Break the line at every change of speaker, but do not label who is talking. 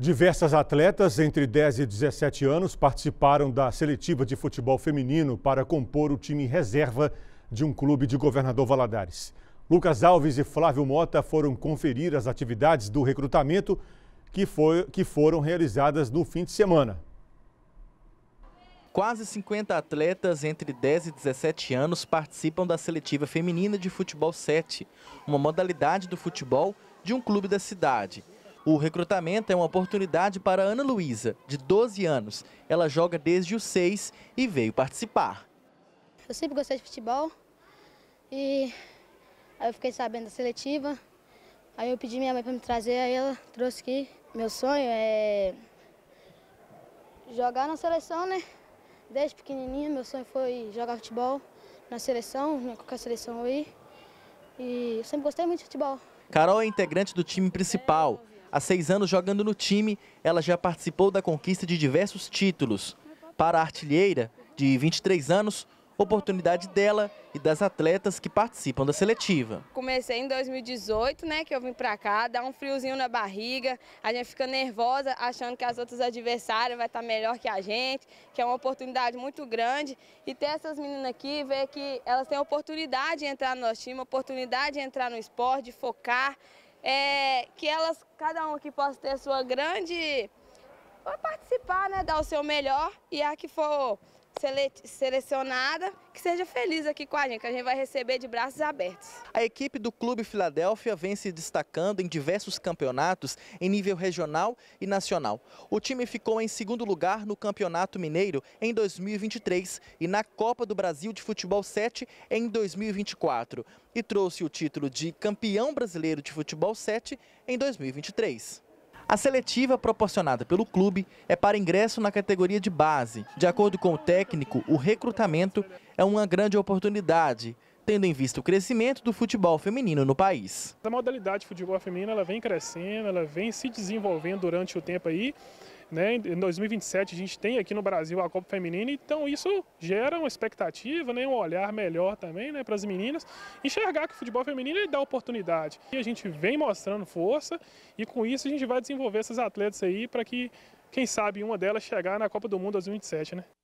Diversas atletas entre 10 e 17 anos participaram da seletiva de futebol feminino para compor o time reserva de um clube de Governador Valadares. Lucas Alves e Flávio Mota foram conferir as atividades do recrutamento que, foi, que foram realizadas no fim de semana.
Quase 50 atletas entre 10 e 17 anos participam da seletiva feminina de futebol 7, uma modalidade do futebol de um clube da cidade. O recrutamento é uma oportunidade para Ana Luísa, de 12 anos. Ela joga desde os 6 e veio participar.
Eu sempre gostei de futebol e aí eu fiquei sabendo da seletiva. Aí eu pedi minha mãe para me trazer, aí ela trouxe aqui. Meu sonho é jogar na seleção, né? Desde pequenininha meu sonho foi jogar futebol na seleção, em qualquer seleção aí. E eu sempre gostei muito de futebol.
Carol é integrante do time principal. É, Há seis anos jogando no time, ela já participou da conquista de diversos títulos. Para a artilheira, de 23 anos, oportunidade dela e das atletas que participam da seletiva.
Comecei em 2018, né, que eu vim pra cá, dá um friozinho na barriga, a gente fica nervosa achando que as outras adversárias vai estar tá melhor que a gente, que é uma oportunidade muito grande. E ter essas meninas aqui, ver que elas têm oportunidade de entrar no nosso time, oportunidade de entrar no esporte, de focar, é, que elas, cada um que possa ter a sua grande. participar, né? Dar o seu melhor e a que for selecionada que seja feliz aqui com a gente, que a gente vai receber de braços abertos.
A equipe do Clube Filadélfia vem se destacando em diversos campeonatos em nível regional e nacional. O time ficou em segundo lugar no Campeonato Mineiro em 2023 e na Copa do Brasil de Futebol 7 em 2024 e trouxe o título de campeão brasileiro de futebol 7 em 2023. A seletiva proporcionada pelo clube é para ingresso na categoria de base. De acordo com o técnico, o recrutamento é uma grande oportunidade, tendo em vista o crescimento do futebol feminino no país.
A modalidade de futebol feminino ela vem crescendo, ela vem se desenvolvendo durante o tempo aí. Né? Em 2027 a gente tem aqui no Brasil a Copa Feminina, então isso gera uma expectativa, né? um olhar melhor também né? para as meninas, enxergar que o futebol feminino ele dá oportunidade. E a gente vem mostrando força e com isso a gente vai desenvolver essas atletas aí para que, quem sabe, uma delas chegar na Copa do Mundo 2027. Né?